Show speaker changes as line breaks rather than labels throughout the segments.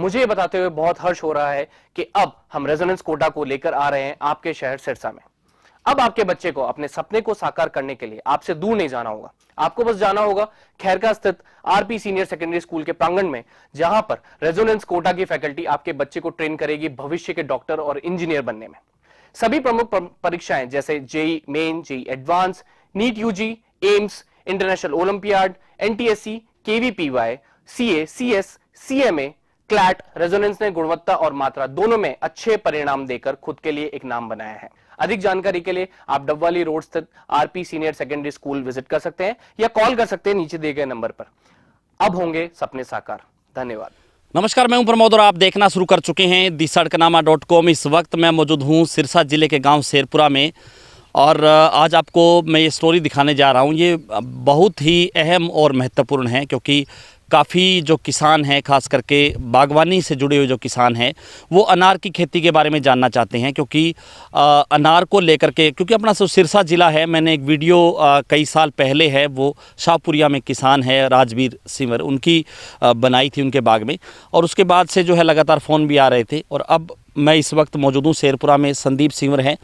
मुझे ये बताते हुए बहुत हर्ष हो रहा है कि अब हम रेजोनेंस कोटा को लेकर आ रहे हैं आपके शहर सिरसा में अब आपके बच्चे को अपने सपने को साकार करने के लिए आपसे दूर नहीं जाना होगा आपको बस जाना होगा खैरका स्थित आरपी सीनियर सेकेंडरी स्कूल के प्रांगण में जहां पर रेजोनेंस कोटा की फैकल्टी आपके बच्चे को ट्रेन करेगी भविष्य के डॉक्टर और इंजीनियर बनने में सभी प्रमुख परीक्षाएं जैसे JEE Main JEE advance NEET UG AIIMS international olympiad NTSC KVPY CA CS CMA CLAT Resonance ने गुणवत्ता और मात्रा दोनों में अच्छे परिणाम देकर खुद के लिए एक नाम बनाया है अधिक जानकारी के लिए आप डब्वाली रोड स्थित RP senior secondary school visit कर सकते हैं या कॉल कर सकते हैं नीचे दिए गए नंबर पर अब होंगे सपने साकार धन्यवाद नमस्कार मैं हूं प्रमोद और आप देखना शुरू कर चुके हैं दी सड़कनामा डॉट कॉम इस वक्त मैं मौजूद हूं सिरसा जिले के गांव शेरपुरा में और आज आपको मैं ये स्टोरी दिखाने जा रहा हूं ये बहुत ही अहम और महत्वपूर्ण है क्योंकि काफ़ी जो किसान हैं खास करके बागवानी से जुड़े हुए जो किसान हैं वो अनार की खेती के बारे में जानना चाहते हैं क्योंकि आ, अनार को लेकर के क्योंकि अपना सिरसा ज़िला है मैंने एक वीडियो आ, कई साल पहले है वो शाहपुरिया में किसान है राजवीर सिंवर उनकी आ, बनाई थी उनके बाग में और उसके बाद से जो है लगातार फ़ोन भी आ रहे थे और अब मैं इस वक्त मौजूद हूँ शेरपुरा में संदीप सिंवर हैं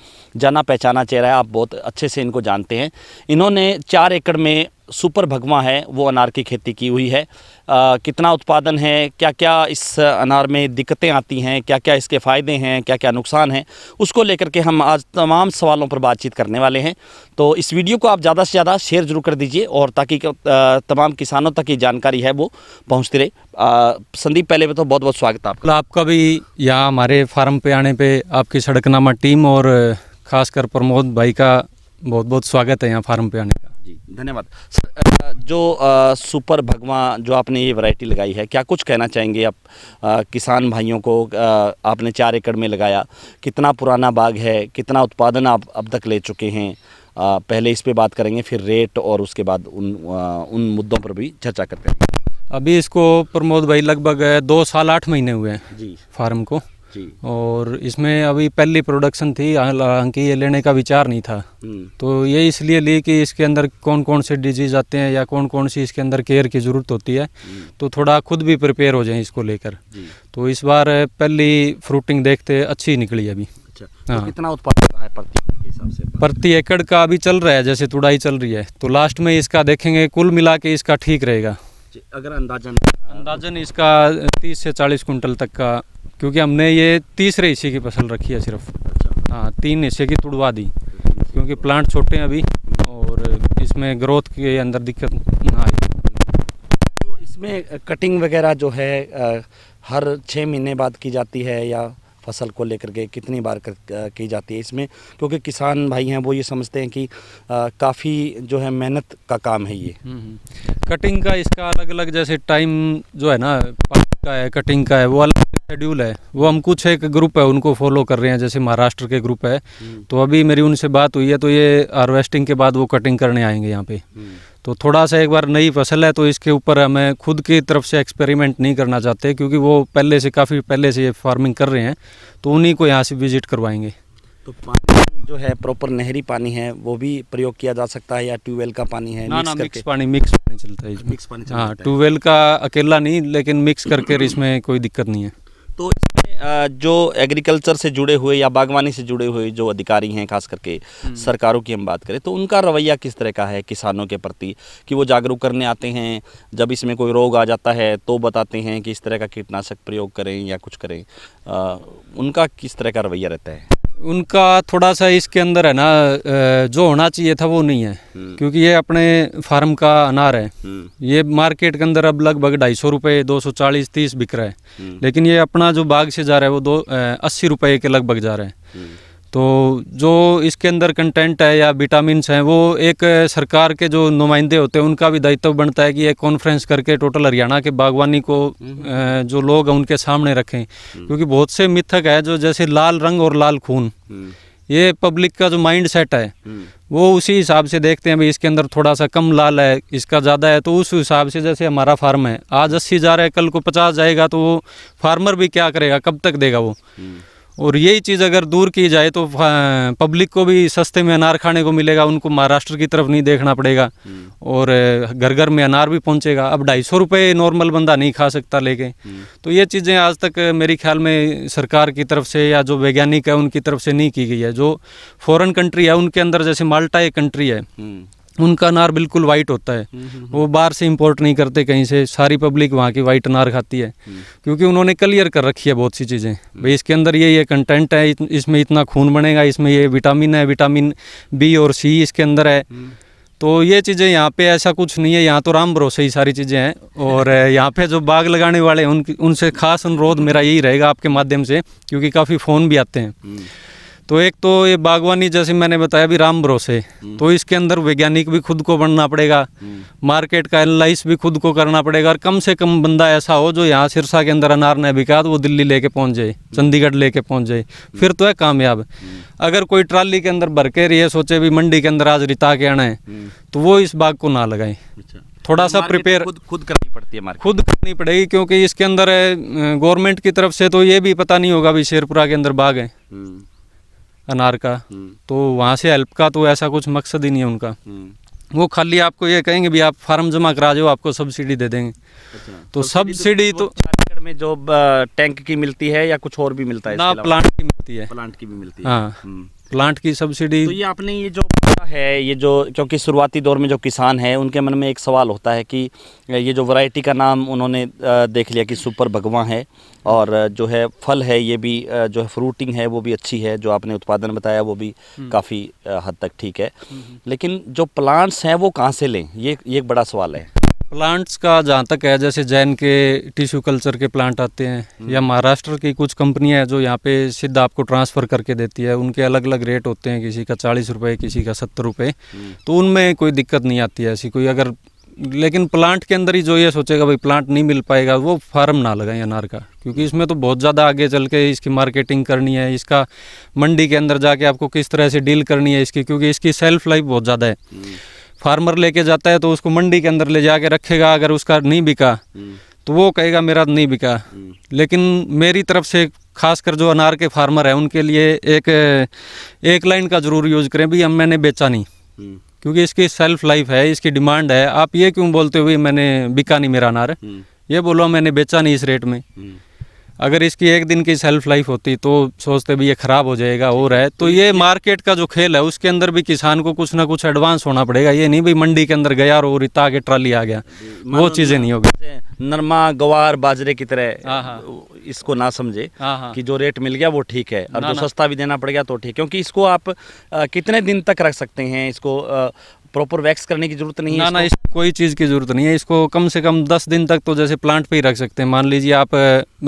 जाना पहचाना चेहरा है आप बहुत अच्छे से इनको जानते हैं इन्होंने चार एकड़ में सुपर भगवा है वो अनार की खेती की हुई है आ, कितना उत्पादन है क्या क्या इस अनार में दिक्कतें आती हैं क्या क्या इसके फ़ायदे हैं क्या क्या नुकसान हैं उसको लेकर के हम आज तमाम सवालों पर बातचीत करने वाले हैं तो इस वीडियो को आप ज़्यादा से ज़्यादा शेयर जरूर कर दीजिए और ताकि तमाम किसानों तक ये जानकारी है वो पहुँचती रहे संदीप पहले में तो बहुत बहुत स्वागत आपका
आपका भी यहाँ हमारे फार्म पे आने पर आपकी सड़कनामा टीम और ख़ासकर प्रमोद भाई का बहुत बहुत स्वागत है यहाँ फार्म पे आने का
जी धन्यवाद सर जो आ, सुपर भगवा जो आपने ये वैरायटी लगाई है क्या कुछ कहना चाहेंगे आप आ, किसान भाइयों को आ, आपने चार एकड़ में लगाया कितना पुराना बाग है कितना उत्पादन आप अब तक ले चुके हैं आ, पहले इस पे बात करेंगे फिर रेट और उसके बाद उन आ, उन मुद्दों पर भी चर्चा करते हैं
अभी इसको प्रमोद भाई लगभग दो साल आठ महीने हुए हैं जी फार्म को और इसमें अभी पहली प्रोडक्शन थी हालांकि ये लेने का विचार नहीं था हम्म। तो ये इसलिए ली कि इसके अंदर कौन कौन से डिजीज आते हैं या कौन कौन सी इसके अंदर केयर की ज़रूरत होती है हम्म। तो थोड़ा खुद भी प्रिपेयर हो जाए इसको लेकर तो इस बार पहली फ्रूटिंग देखते अच्छी निकली अभी अच्छा तो हाँ।
कितना उत्पादन
है प्रति प्रति एकड़ का अभी चल रहा है जैसे तुड़ाई चल रही है तो लास्ट में इसका देखेंगे कुल मिला के इसका ठीक रहेगा अगर अंदाजन अंदाजन इसका तीस से चालीस कुंटल तक का क्योंकि हमने ये तीसरे हिस्से की फसल रखी है सिर्फ अच्छा। हाँ तीन हिस्से की तुड़वा दी क्योंकि प्लांट छोटे हैं अभी और इसमें ग्रोथ के अंदर दिक्कत ना आई
तो इसमें कटिंग वगैरह जो है हर छः महीने बाद की जाती है या फसल को लेकर के कितनी बार कर, की जाती है इसमें क्योंकि किसान भाई हैं वो ये समझते हैं कि काफ़ी जो है मेहनत का काम है ये
कटिंग हम्म,
हम्म। का इसका अलग अलग जैसे टाइम जो है ना का है कटिंग का है वो अलग शेड्यूल है वो हम कुछ एक ग्रुप है उनको फॉलो कर रहे हैं जैसे महाराष्ट्र के ग्रुप है हम्म। तो अभी मेरी उनसे बात हुई है तो ये हार्वेस्टिंग के बाद वो कटिंग करने आएंगे यहाँ पे तो थोड़ा सा एक बार नई फसल है तो इसके ऊपर हमें खुद की तरफ से एक्सपेरिमेंट नहीं करना चाहते क्योंकि वो पहले से काफ़ी पहले से ये फार्मिंग कर रहे हैं तो उन्हीं को यहाँ से विजिट करवाएंगे तो पानी
जो है प्रॉपर नहरी पानी है वो भी प्रयोग किया जा सकता है या ट्यूबवेल का पानी है ना मिक्स ना मिक्स पानी मिक्स
पानी चलता है हाँ ट्यूबवेल का अकेला नहीं लेकिन मिक्स करके इसमें कोई दिक्कत नहीं है
तो इसमें जो एग्रीकल्चर से जुड़े हुए या बागवानी से जुड़े हुए जो अधिकारी हैं खास करके हम्म। सरकारों की हम बात करें तो उनका रवैया किस तरह का है किसानों के प्रति कि वो जागरूक करने आते हैं जब इसमें कोई रोग आ जाता है तो बताते हैं कि इस तरह का कीटनाशक प्रयोग करें या कुछ करें आ, उनका किस तरह का रवैया रहता है
उनका थोड़ा सा इसके अंदर है ना जो होना चाहिए था वो नहीं है हम्म। क्योंकि ये अपने फार्म का अनार है हम्म। ये मार्केट के अंदर अब लगभग ढाई सौ रुपये दो सौ चालीस तीस बिक रहा है हम्म। लेकिन ये अपना जो बाग से जा रहा है वो दो अस्सी रुपये के लगभग जा रहा है तो जो इसके अंदर कंटेंट है या विटामिन हैं वो एक सरकार के जो नुमाइंदे होते हैं उनका भी दायित्व बनता है कि एक कॉन्फ्रेंस करके टोटल हरियाणा के बागवानी को जो लोग हैं उनके सामने रखें हम्म। क्योंकि बहुत से मिथक है जो जैसे लाल रंग और लाल खून हम्म। ये पब्लिक का जो माइंड सेट है हम्म। वो उसी हिसाब से देखते हैं भाई इसके अंदर थोड़ा सा कम लाल है इसका ज़्यादा है तो उस हिसाब से जैसे हमारा फार्म है आज अस्सी जा रहा है कल को पचास जाएगा तो वो फार्मर भी क्या करेगा कब तक देगा वो और यही चीज़ अगर दूर की जाए तो हाँ, पब्लिक को भी सस्ते में अनार खाने को मिलेगा उनको महाराष्ट्र की तरफ नहीं देखना पड़ेगा हम्म। और घर घर में अनार भी पहुंचेगा अब ढाई सौ रुपये नॉर्मल बंदा नहीं खा सकता लेके हम्म। तो ये चीज़ें आज तक मेरे ख्याल में सरकार की तरफ से या जो वैज्ञानिक है उनकी तरफ से नहीं की गई है जो फॉरन कंट्री है उनके अंदर जैसे माल्टा एक कंट्री है हम्म। उनका अनार बिल्कुल वाइट होता है हम्म, हम्म, वो हम्म। बाहर से इम्पोर्ट नहीं करते कहीं से सारी पब्लिक वहाँ की वाइट अनार खाती है क्योंकि उन्होंने क्लियर कर रखी है बहुत सी चीज़ें भाई इसके अंदर ये ये कंटेंट है इसमें इतना खून बनेगा इसमें ये विटामिन है विटामिन बी और सी इसके अंदर है तो ये चीज़ें यहाँ पे ऐसा कुछ नहीं है यहाँ तो राम भरोसे ही सारी चीज़ें हैं और यहाँ पे जो बाग लगाने वाले हैं उन उनसे खास अनुरोध मेरा यही रहेगा आपके माध्यम से क्योंकि काफ़ी फ़ोन भी आते हैं तो एक तो ये बागवानी जैसे मैंने बताया भी राम भरोसे हम्म। तो इसके अंदर वैज्ञानिक भी खुद को बनना पड़ेगा हम्म। मार्केट का एनालाइस भी खुद को करना पड़ेगा और कम से कम बंदा ऐसा हो जो यहाँ सिरसा के अंदर अनार न बिका तो वो दिल्ली लेके पहुँच जाए हम्म। चंडीगढ़ लेके पहुँच जाए फिर तो है कामयाब अगर कोई ट्राली के अंदर भर के रही है सोचे भी मंडी के अंदर आज रिता के आना है तो वो इस बाग को ना लगाए अच्छा। थोड़ा तो सा प्रिपेयर खुद खुद करनी पड़ती है खुद करनी पड़ेगी क्योंकि इसके अंदर गवर्नमेंट की तरफ से तो ये भी पता नहीं होगा भी शेरपुरा के अंदर बाग है अनार का हम्म। तो वहाँ से हेल्प का तो ऐसा कुछ मकसद ही नहीं है उनका हम्म। वो खाली आपको ये कहेंगे भी आप फार्म जमा करा जाओ आपको सब्सिडी दे देंगे अच्छा। तो, सब्सिडी तो, तो
में जो टैंक की मिलती है या कुछ और भी मिलता है ना प्लांट की मिलती है प्लांट की भी मिलती है हाँ हम्म।
प्लांट की सब्सिडी तो ये
आपने ये जो है ये जो क्योंकि शुरुआती दौर में जो किसान हैं उनके मन में एक सवाल होता है कि ये जो वैरायटी का नाम उन्होंने देख लिया कि सुपर भगवा है और जो है फल है ये भी जो है फ्रूटिंग है वो भी अच्छी है जो आपने उत्पादन बताया वो भी हम्म। काफ़ी हद तक ठीक है हम्म, हम्म। लेकिन जो प्लांट्स हैं वो कहाँ से लें ये ये एक बड़ा सवाल है
प्लांट्स का जहाँ तक है जैसे जैन के टिश्यू कल्चर के प्लांट आते हैं हम्म। या महाराष्ट्र की कुछ कंपनियाँ हैं जो यहाँ पे सिद्ध आपको ट्रांसफ़र करके देती है उनके अलग अलग रेट होते हैं किसी का चालीस रुपये किसी का सत्तर रुपये हम्म। तो उनमें कोई दिक्कत नहीं आती है ऐसी कोई अगर लेकिन प्लांट के अंदर ही जो ये सोचेगा भाई प्लांट नहीं मिल पाएगा वो फार्म ना लगाएं अनार का क्योंकि इसमें तो बहुत ज़्यादा आगे चल के इसकी मार्केटिंग करनी है इसका मंडी के अंदर जाके आपको किस तरह से डील करनी है इसकी क्योंकि इसकी सेल्फ लाइफ बहुत ज़्यादा है हम्म। फार्मर लेके जाता है तो उसको मंडी के अंदर ले जाके रखेगा अगर उसका नहीं बिका हम्म। तो वो कहेगा मेरा नहीं बिका हम्म। लेकिन मेरी तरफ से खासकर जो अनार के फार्मर हैं उनके लिए एक एक लाइन का ज़रूर यूज़ करें भी हम मैंने बेचा नहीं हम्म। क्योंकि इसकी सेल्फ लाइफ है इसकी डिमांड है आप ये क्यों बोलते हुए मैंने बिका नहीं मेरा अनार ये बोलो मैंने बेचा नहीं इस रेट में अगर इसकी एक दिन की सेल्फ लाइफ होती तो सोचते भी ये ख़राब हो जाएगा और है तो ये मार्केट का जो खेल है उसके अंदर भी किसान को कुछ ना कुछ एडवांस होना पड़ेगा ये नहीं भाई मंडी के अंदर गया और इतना आगे ट्राली आ गया वो चीज़ें नहीं होगी
नरमा गवार बाजरे की तरह हाँ, हाँ। इसको ना समझे हाँ, कि जो रेट मिल गया वो ठीक है और जो सस्ता भी देना पड़ गया तो ठीक क्योंकि इसको आप कितने दिन तक रख सकते हैं इसको प्रॉपर वैक्स करने की जरूरत नहीं है ना ना इस
कोई चीज़ की ज़रूरत नहीं है इसको कम से कम दस दिन तक तो जैसे प्लांट पे ही रख सकते हैं मान लीजिए आप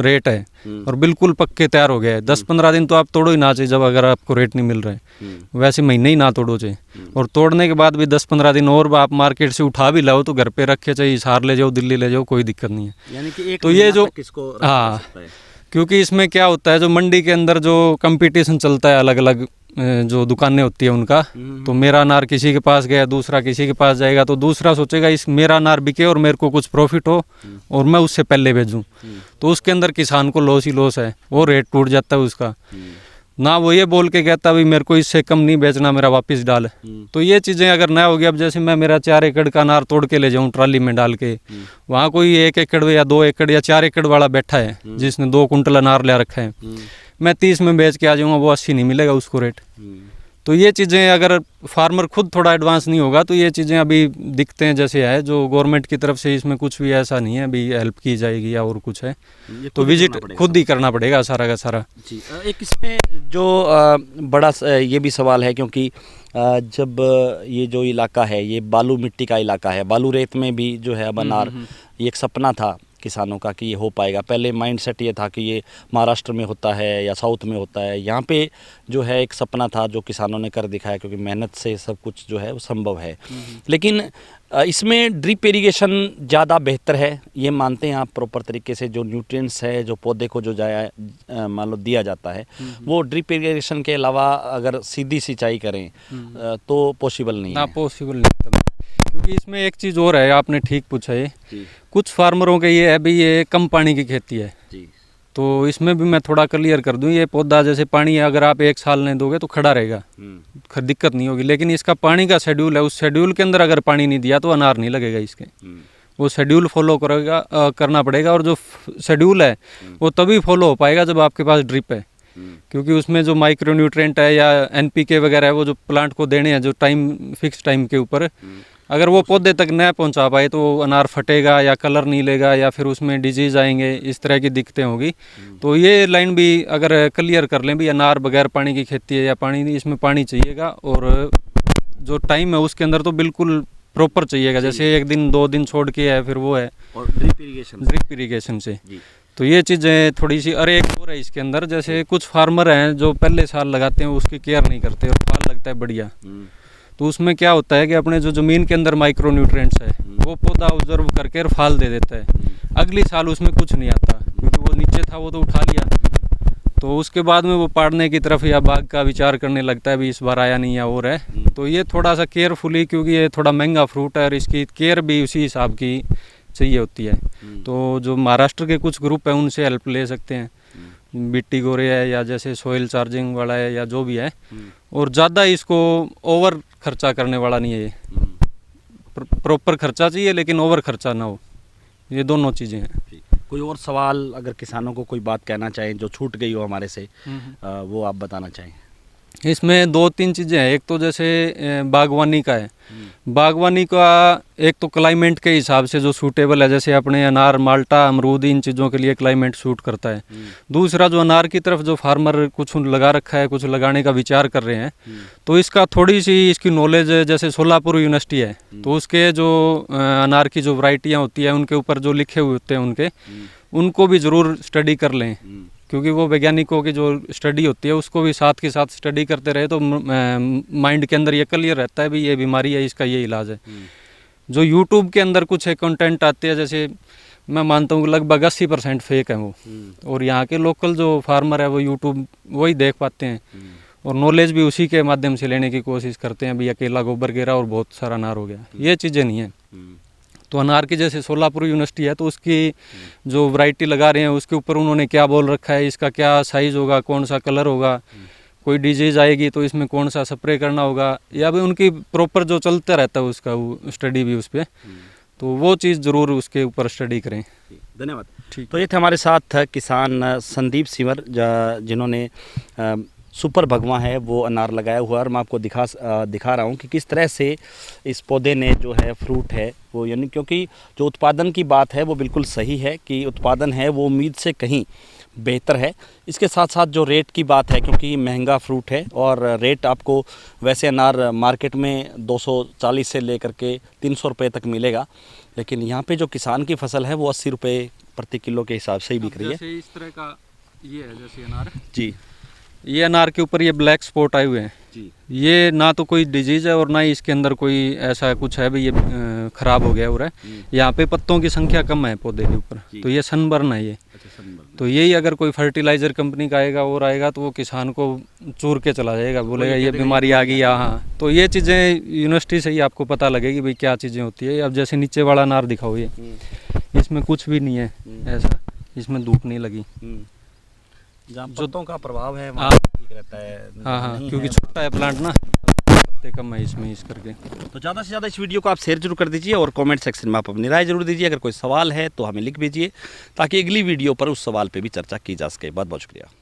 रेट है हम्म। और बिल्कुल पक्के तैयार हो गए हैं दस हम्म। पंद्रह दिन तो आप तोड़ो ही ना चाहिए जब अगर आपको रेट नहीं मिल रहे हम्म। वैसे महीने ही ना तोड़ो चाहिए और तोड़ने के बाद भी दस पंद्रह दिन और आप मार्केट से उठा भी लाओ तो घर पे रखे चाहिए इशार ले जाओ दिल्ली ले जाओ कोई दिक्कत नहीं है तो ये जो हाँ क्योंकि इसमें क्या होता है जो मंडी के अंदर जो कंपटीशन चलता है अलग अलग जो दुकानें होती है उनका हम्म। तो मेरा अनार किसी के पास गया दूसरा किसी के पास जाएगा तो दूसरा सोचेगा इस मेरा अनार बिके और मेरे को कुछ प्रॉफिट हो हम्म। और मैं उससे पहले भेजूँ हम्म। तो उसके अंदर किसान को लॉस ही लॉस है वो रेट टूट जाता है उसका ना वो ये बोल के कहता भाई मेरे को इससे कम नहीं बेचना मेरा वापस डाल तो ये चीज़ें अगर ना होगी अब जैसे मैं मेरा चार एकड़ का अनार तोड़ के ले जाऊँ ट्राली में डाल के वहाँ कोई एक एकड़ या दो एकड़ या चार एकड़ वाला बैठा है जिसने दो कुंटल अनार ले रखा है मैं तीस में बेच के आ जाऊँगा वो अस्सी नहीं मिलेगा उसको रेट हम्म। तो ये चीज़ें अगर फार्मर खुद थोड़ा एडवांस नहीं होगा तो ये चीज़ें अभी दिखते हैं जैसे है जो गवर्नमेंट की तरफ से इसमें कुछ भी ऐसा नहीं है अभी हेल्प की जाएगी या और कुछ है तो विजिट खुद ही करना पड़ेगा सारा का सारा जी एक इसमें जो बड़ा ये भी
सवाल है क्योंकि जब ये जो इलाका है ये बालू मिट्टी का इलाका है बालू रेत में भी जो है अब हम्म, हम्म, ये एक सपना था किसानों का कि ये हो पाएगा पहले माइंडसेट ये था कि ये महाराष्ट्र में होता है या साउथ में होता है यहाँ पे जो है एक सपना था जो किसानों ने कर दिखाया क्योंकि मेहनत से सब कुछ जो है वो संभव है हम्म। लेकिन इसमें ड्रिप इरिगेशन ज़्यादा बेहतर है ये मानते हैं आप प्रॉपर तरीके से जो न्यूट्रिएंट्स है जो पौधे को जो जाया मान लो दिया जाता है हम्म। वो ड्रिप इरिगेशन के अलावा अगर सीधी
सिंचाई करें हम्म। तो पॉसिबल नहीं है पॉसिबल नहीं क्योंकि इसमें एक चीज़ और है आपने ठीक पूछा ये कुछ फार्मरों के ये है भी ये कम पानी की खेती है तो इसमें भी मैं थोड़ा क्लियर कर दूं ये पौधा जैसे पानी है अगर आप एक साल नहीं दोगे तो खड़ा रहेगा हम्म। दिक्कत नहीं होगी लेकिन इसका पानी का शेड्यूल है उस शेड्यूल के अंदर अगर पानी नहीं दिया तो अनार नहीं लगेगा इसके हम्म। वो शेड्यूल फॉलो करेगा करना पड़ेगा और जो शेड्यूल है हम्म। वो तभी फॉलो हो पाएगा जब आपके पास ड्रिप है क्योंकि उसमें जो माइक्रो न्यूट्रेंट है या एनपीके वगैरह है वो जो प्लांट को देने हैं जो टाइम फिक्स टाइम के ऊपर अगर वो पौधे तक न पहुंचा पाए तो अनार फटेगा या कलर नहीं लेगा या फिर उसमें डिजीज आएंगे इस तरह की दिक्कतें होगी हम्म। तो ये लाइन भी अगर क्लियर कर लें भी अनार बगैर पानी की खेती है या पानी इसमें पानी चाहिएगा और जो टाइम है उसके अंदर तो बिल्कुल प्रॉपर चाहिएगा जैसे एक दिन दो दिन छोड़ के है फिर वो है और ड्रिप इरीगेशन ड्रिप इरीगेशन से तो ये चीज़ें थोड़ी सी अरे एक और है इसके अंदर जैसे कुछ फार्मर हैं जो पहले साल लगाते हैं उसकी केयर नहीं करते और फाल लगता है बढ़िया हम्म। तो उसमें क्या होता है कि अपने जो ज़मीन के अंदर माइक्रो न्यूट्रेंट्स है हम्म। वो पौधा ऑब्जर्व करके फाल दे देता है हम्म। अगले साल उसमें कुछ नहीं आता क्योंकि वो नीचे था वो तो उठा लिया हम्म। तो उसके बाद में वो पाड़ने की तरफ या बाग का विचार करने लगता है भी इस बार आया नहीं या और है तो ये थोड़ा सा केयरफुली क्योंकि ये थोड़ा महंगा फ्रूट है और इसकी केयर भी उसी हिसाब की चाहिए होती है तो जो महाराष्ट्र के कुछ ग्रुप हैं उनसे हेल्प ले सकते हैं मिट्टी गोरे है या जैसे सोयल चार्जिंग वाला है या जो भी है हम्म। और ज़्यादा इसको ओवर खर्चा करने वाला नहीं है ये हम्म। प्रॉपर खर्चा चाहिए लेकिन ओवर खर्चा ना हो ये दोनों चीज़ें हैं
कोई और सवाल अगर किसानों को कोई
बात कहना चाहें जो छूट गई हो हमारे से आ, हम्म, वो आप बताना चाहें इसमें दो तीन चीज़ें हैं एक तो जैसे बागवानी का है बागवानी का एक तो क्लाइमेट के हिसाब से जो सूटेबल है जैसे अपने अनार माल्टा अमरूद इन चीज़ों के लिए क्लाइमेट सूट करता है दूसरा जो अनार की तरफ जो फार्मर कुछ लगा रखा है कुछ लगाने का विचार कर रहे हैं तो इसका थोड़ी सी इसकी नॉलेज जैसे सोलापुर यूनिवर्सिटी है तो उसके जो अनार की जो वरायटियाँ होती है उनके ऊपर जो लिखे हुए होते हैं उनके उनको भी ज़रूर स्टडी कर लें क्योंकि वो वैज्ञानिकों की जो स्टडी होती है उसको भी साथ के साथ स्टडी करते रहे तो माइंड के अंदर ये क्लियर रहता है भी ये बीमारी है इसका ये इलाज है हम्म। जो यूट्यूब के अंदर कुछ है कंटेंट आते हैं जैसे मैं मानता हूँ लगभग अस्सी परसेंट फेक है वो हम्म। और यहाँ के लोकल जो फार्मर है वो यूट्यूब वही देख पाते हैं हम्म। और नॉलेज भी उसी के माध्यम से लेने की कोशिश करते हैं अभी अकेला गोबर गिरा और बहुत सारा नार हो गया ये चीज़ें नहीं है तो अनार के जैसे सोलापुर यूनिवर्सिटी है तो उसकी जो वैरायटी लगा रहे हैं उसके ऊपर उन्होंने क्या बोल रखा है इसका क्या साइज़ होगा कौन सा कलर होगा कोई डिजीज़ आएगी तो इसमें कौन सा स्प्रे करना होगा या भी उनकी प्रॉपर जो चलता रहता है उसका वो स्टडी भी उस पर तो वो चीज़ ज़रूर उसके ऊपर स्टडी करें
धन्यवाद ठीक
तो ये थे हमारे साथ किसान
संदीप सिंवर जिन्होंने सुपर भगवा है वो अनार लगाया हुआ है और मैं आपको दिखा दिखा रहा हूँ कि किस तरह से इस पौधे ने जो है फ्रूट है वो यानी क्योंकि जो उत्पादन की बात है वो बिल्कुल सही है कि उत्पादन है वो उम्मीद से कहीं बेहतर है इसके साथ साथ जो रेट की बात है क्योंकि महंगा फ्रूट है और रेट आपको वैसे अनार मार्केट में 240 से लेकर के तीन सौ तक मिलेगा लेकिन यहाँ पे जो किसान की फसल है वो अस्सी रुपये प्रति किलो के हिसाब से ही बिक रही
है इस तरह का ये है जैसे अनार जी ये अनार के ऊपर ये ब्लैक स्पॉट आए हुए हैं जी ये ना तो कोई डिजीज़ है और ना ही इसके अंदर कोई ऐसा कुछ है भी ये ख़राब हो गया हो रहा है हम्म। यहाँ पे पत्तों की संख्या कम है पौधे के ऊपर तो ये सनबर्न है ये अच्छा, तो यही अगर कोई फर्टिलाइज़र कंपनी का आएगा और आएगा तो वो किसान को चूर के चला जाएगा तो बोलेगा ये बीमारी आ गई हाँ तो ये चीज़ें यूनिवर्सिटी से ही आपको पता लगेगी भाई क्या चीज़ें होती है अब जैसे नीचे वाला अनार दिखाओ ये हम्म। इसमें कुछ भी नहीं है हम्म। ऐसा इसमें धूप नहीं लगी
जोतों का प्रभाव है वहाँ हाँ। ठीक रहता है हाँ हाँ क्योंकि छोटा है प्लांट ना कम है इसमें इस करके तो ज़्यादा से ज़्यादा इस वीडियो को आप शेयर जरूर कर दीजिए और कमेंट सेक्शन में आप अपनी राय जरूर दीजिए अगर कोई सवाल है तो हमें लिख भेजिए ताकि अगली वीडियो पर उस सवाल पर भी चर्चा की
जा सके बहुत बहुत शुक्रिया